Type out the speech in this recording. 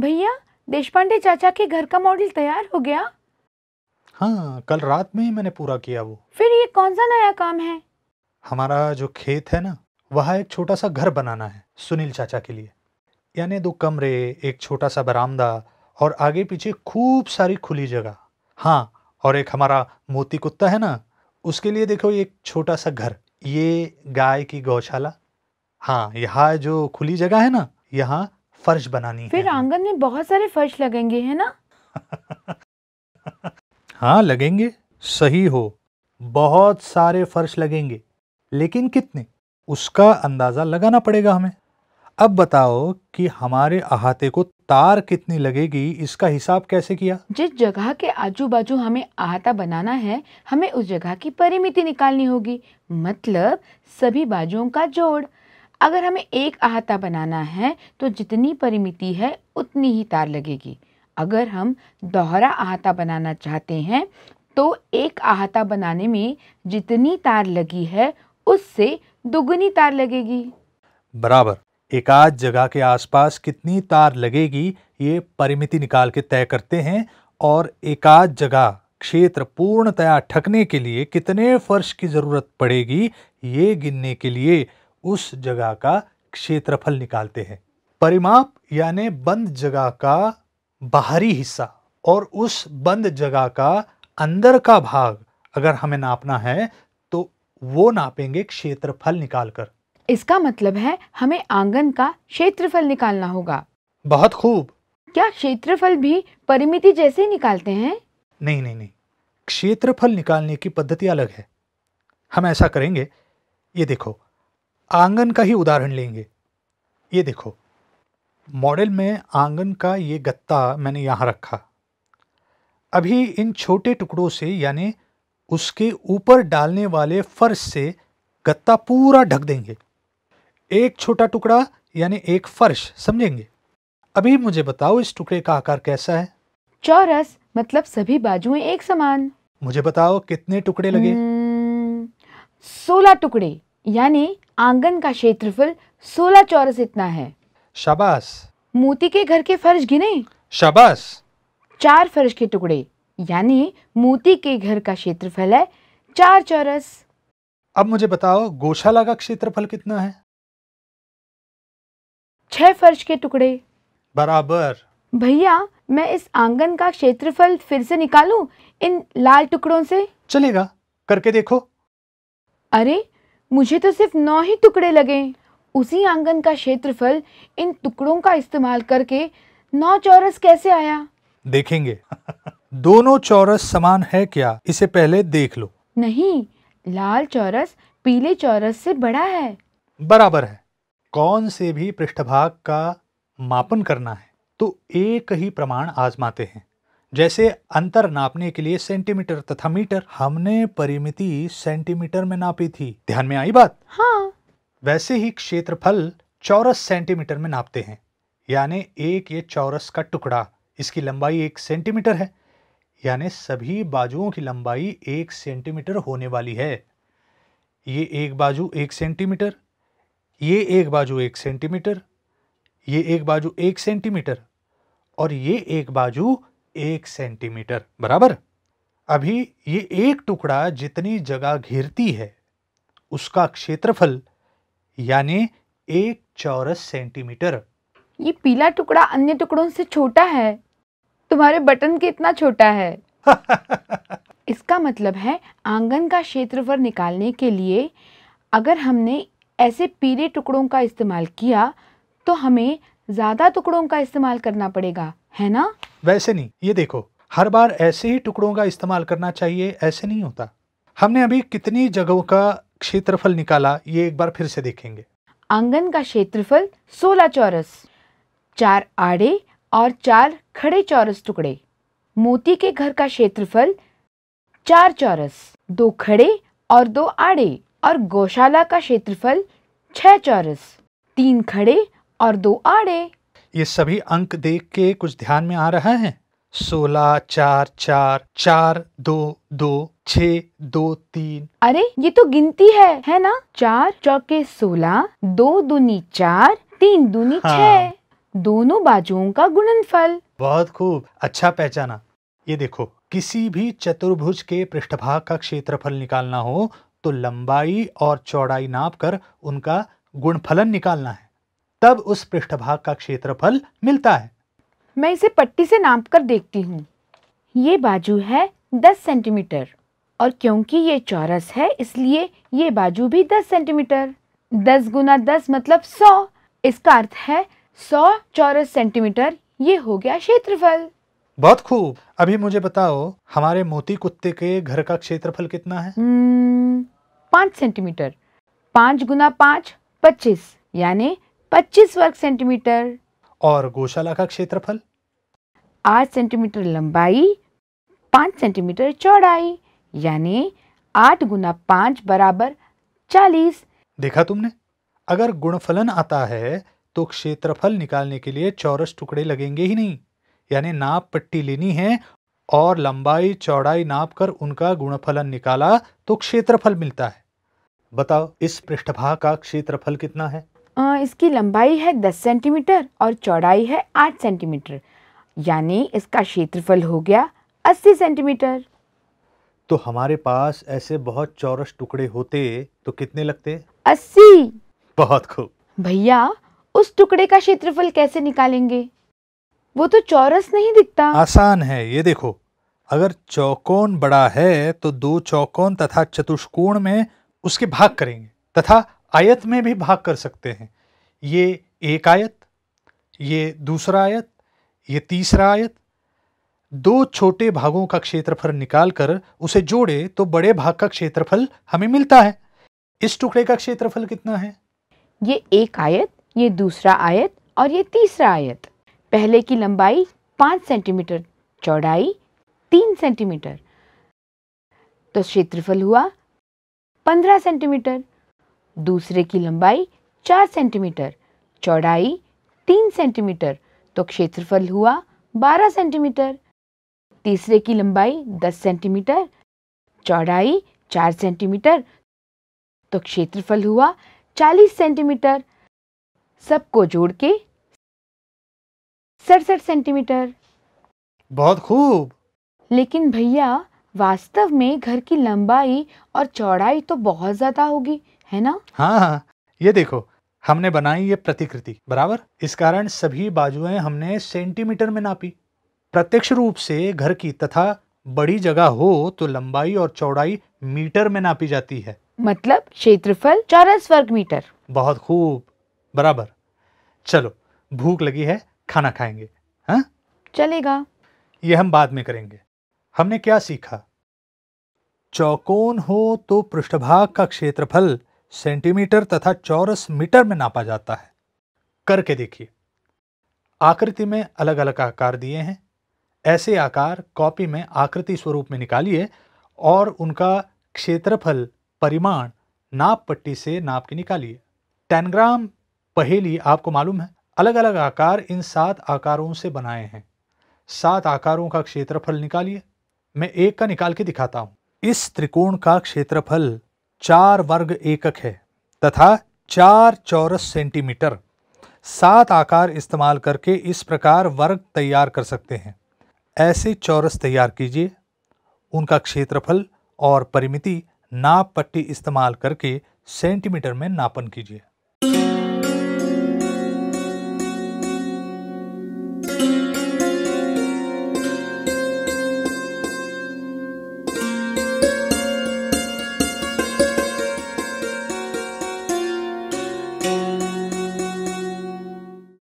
भैया देशपांडे चाचा के घर का मॉडल तैयार हो गया हाँ कल रात में ही मैंने पूरा किया वो फिर ये कौन सा नया काम है हमारा जो खेत है ना वहाँ एक छोटा सा घर बनाना है सुनील चाचा के लिए यानी दो कमरे एक छोटा सा बरामदा और आगे पीछे खूब सारी खुली जगह हाँ और एक हमारा मोती कुत्ता है ना उसके लिए देखो एक छोटा सा घर ये गाय की गौशाला हाँ यहाँ जो खुली जगह है ना यहाँ फर्श बनानी फिर है आंगन में बहुत सारे फर्श लगेंगे है ना हाँ लगेंगे सही हो बहुत सारे फर्श लगेंगे लेकिन कितने उसका अंदाज़ा लगाना पड़ेगा हमें अब बताओ कि हमारे अहाते को तार कितनी लगेगी इसका हिसाब कैसे किया जिस जगह के आजू बाजू हमें अहाता बनाना है हमें उस जगह की परिमिति निकालनी होगी मतलब सभी बाजुओं का जोड़ अगर हमें एक अहाता बनाना है तो जितनी परिमिति है उतनी ही तार लगेगी अगर हम दोहरा अहाता बनाना चाहते हैं तो एक अहाता बनाने में जितनी तार लगी है उससे दुगुनी तार लगेगी बराबर एक जगह के आसपास कितनी तार लगेगी ये परिमिति निकाल के तय करते हैं और एकाध जगह क्षेत्र पूर्णतया ठकने के लिए कितने फर्श की ज़रूरत पड़ेगी ये गिनने के लिए उस जगह का क्षेत्रफल निकालते हैं परिमाप यानी बंद जगह का बाहरी हिस्सा और उस बंद जगह का अंदर का भाग अगर हमें नापना है तो वो नापेंगे क्षेत्रफल निकालकर इसका मतलब है हमें आंगन का क्षेत्रफल निकालना होगा बहुत खूब क्या क्षेत्रफल भी परिमिति जैसे निकालते हैं नहीं नहीं नहीं क्षेत्रफल निकालने की पद्धति अलग है हम ऐसा करेंगे ये देखो आंगन का ही उदाहरण लेंगे ये देखो मॉडल में आंगन का ये गत्ता मैंने यहाँ रखा अभी इन छोटे टुकड़ों से यानी उसके ऊपर डालने वाले फर्श से गत्ता पूरा ढक देंगे एक छोटा टुकड़ा यानी एक फर्श समझेंगे अभी मुझे बताओ इस टुकड़े का आकार कैसा है चौरस मतलब सभी बाजुए एक समान मुझे बताओ कितने टुकड़े लगे हम्म, सोलह टुकड़े यानी आंगन का क्षेत्रफल सोलह चौरस इतना है शाबाश मोती के घर के फर्श गिने शाबाश चार फर्श के टुकड़े यानी मोती के घर का क्षेत्रफल है चार चौरस अब मुझे बताओ गौशाला का क्षेत्रफल कितना है छह फर्श के टुकड़े बराबर भैया मैं इस आंगन का क्षेत्रफल फिर से निकालूं इन लाल टुकड़ों से चलेगा करके देखो अरे मुझे तो सिर्फ नौ ही टुकड़े लगे उसी आंगन का क्षेत्रफल इन टुकड़ों का इस्तेमाल करके नौ चौरस कैसे आया देखेंगे दोनों चौरस समान है क्या इसे पहले देख लो नहीं लाल चौरस पीले चौरस से बड़ा है बराबर है कौन से भी पृष्ठभाग का मापन करना है तो एक ही प्रमाण आजमाते हैं जैसे अंतर नापने के लिए सेंटीमीटर तथा मीटर हमने परिमिति सेंटीमीटर में नापी थी ध्यान में आई बात हाँ वैसे ही क्षेत्रफल चौरस सेंटीमीटर में नापते हैं यानी एक ये चौरस का टुकड़ा इसकी लंबाई एक सेंटीमीटर है यानी सभी बाजुओं की लंबाई एक सेंटीमीटर होने वाली है ये एक बाजू एक सेंटीमीटर ये एक बाजू एक सेंटीमीटर ये एक बाजू एक सेंटीमीटर और ये एक बाजू एक सेंटीमीटर बराबर अभी ये एक टुकड़ा जितनी जगह घेरती है उसका क्षेत्रफल यानी एक चौरस सेंटीमीटर ये पीला टुकड़ा अन्य टुकड़ों से छोटा है तुम्हारे बटन के इतना छोटा है इसका मतलब है आंगन का क्षेत्रफल निकालने के लिए अगर हमने ऐसे पीले टुकड़ों का इस्तेमाल किया तो हमें ज़्यादा टुकड़ों का इस्तेमाल करना पड़ेगा है ना वैसे नहीं ये देखो हर बार ऐसे ही टुकड़ों का इस्तेमाल करना चाहिए ऐसे नहीं होता हमने अभी कितनी जगहों का क्षेत्रफल निकाला ये एक बार फिर से देखेंगे आंगन का क्षेत्रफल 16 चौरस चार आड़े और चार खड़े चौरस टुकड़े मोती के घर का क्षेत्रफल चार चौरस दो खड़े और दो आड़े और गौशाला का क्षेत्रफल छह चौरस तीन खड़े और दो आड़े ये सभी अंक देख के कुछ ध्यान में आ रहा है सोलह चार चार चार दो दो छ दो तीन अरे ये तो गिनती है है ना चार चौके सोलह दो दूनी चार तीन दूनी हाँ। छ दोनों बाजुओं का गुणनफल बहुत खूब अच्छा पहचाना ये देखो किसी भी चतुर्भुज के पृष्ठभाग का क्षेत्रफल निकालना हो तो लंबाई और चौड़ाई नाप कर उनका गुणफलन निकालना है तब उस पृष्ठभाग का क्षेत्रफल मिलता है मैं इसे पट्टी से नाप कर देखती हूँ ये बाजू है 10 सेंटीमीटर और क्योंकि ये चौरस है इसलिए ये बाजू भी 10 सेंटीमीटर 10 गुना दस मतलब 100 इसका अर्थ है 100 चौरस सेंटीमीटर ये हो गया क्षेत्रफल बहुत खूब अभी मुझे बताओ हमारे मोती कुत्ते के घर का क्षेत्रफल कितना है हम्म, पाँच सेंटीमीटर पाँच गुना पाँच पच्चीस यानी 25 वर्ग सेंटीमीटर और गौशाला का क्षेत्रफल आठ सेंटीमीटर लंबाई पांच सेंटीमीटर चौड़ाई यानी आठ गुना पाँच बराबर चालीस देखा तुमने अगर गुणफलन आता है तो क्षेत्रफल निकालने के लिए चौरस टुकड़े लगेंगे ही नहीं यानी नाप पट्टी लेनी है और लंबाई चौड़ाई नाप कर उनका गुणफलन निकाला तो क्षेत्रफल मिलता है बताओ इस पृष्ठभाग का क्षेत्रफल कितना है इसकी लंबाई है 10 सेंटीमीटर और चौड़ाई है 8 सेंटीमीटर यानी इसका क्षेत्रफल हो गया 80 सेंटीमीटर तो हमारे पास ऐसे बहुत चौरस टुकड़े होते तो कितने लगते 80 बहुत खूब भैया उस टुकड़े का क्षेत्रफल कैसे निकालेंगे वो तो चौरस नहीं दिखता आसान है ये देखो अगर चौकोन बड़ा है तो दो चौकोन तथा चतुष्कोण में उसके भाग करेंगे तथा आयत में भी भाग कर सकते हैं ये एक आयत ये दूसरा आयत ये तीसरा आयत दो छोटे भागों का क्षेत्रफल निकाल कर उसे जोड़े तो बड़े भाग का क्षेत्रफल हमें मिलता है इस टुकड़े का क्षेत्रफल कितना है ये एक आयत ये दूसरा आयत और ये तीसरा आयत पहले की लंबाई पाँच सेंटीमीटर चौड़ाई तीन सेंटीमीटर तो क्षेत्रफल हुआ पंद्रह सेंटीमीटर दूसरे की लंबाई चार सेंटीमीटर चौड़ाई तीन सेंटीमीटर तो क्षेत्रफल हुआ बारह सेंटीमीटर तीसरे की लंबाई दस सेंटीमीटर चौड़ाई चार सेंटीमीटर तो क्षेत्रफल हुआ चालीस सेंटीमीटर सबको जोड़ के सड़सठ सेंटीमीटर बहुत खूब लेकिन भैया वास्तव में घर की लंबाई और चौड़ाई तो बहुत ज़्यादा होगी है ना हाँ, हाँ हाँ ये देखो हमने बनाई ये प्रतिकृति बराबर इस कारण सभी बाजुएं हमने सेंटीमीटर में नापी प्रत्यक्ष रूप से घर की तथा बड़ी जगह हो तो लंबाई और चौड़ाई मीटर में नापी जाती है मतलब क्षेत्रफल चौरस वर्ग मीटर बहुत खूब बराबर चलो भूख लगी है खाना खाएंगे हा? चलेगा ये हम बाद में करेंगे हमने क्या सीखा चौकोन हो तो पृष्ठभाग का क्षेत्रफल सेंटीमीटर तथा चौरस मीटर में नापा जाता है करके देखिए आकृति में अलग अलग आकार दिए हैं ऐसे आकार कॉपी में आकृति स्वरूप में निकालिए और उनका क्षेत्रफल परिमाण नाप पट्टी से नाप के निकालिए टेनग्राम पहेली आपको मालूम है अलग अलग आकार इन सात आकारों से बनाए हैं सात आकारों का क्षेत्रफल निकालिए मैं एक का निकाल के दिखाता हूँ इस त्रिकोण का क्षेत्रफल चार वर्ग एकक है तथा चार चौरस सेंटीमीटर सात आकार इस्तेमाल करके इस प्रकार वर्ग तैयार कर सकते हैं ऐसे चौरस तैयार कीजिए उनका क्षेत्रफल और परिमिति नाप पट्टी इस्तेमाल करके सेंटीमीटर में नापन कीजिए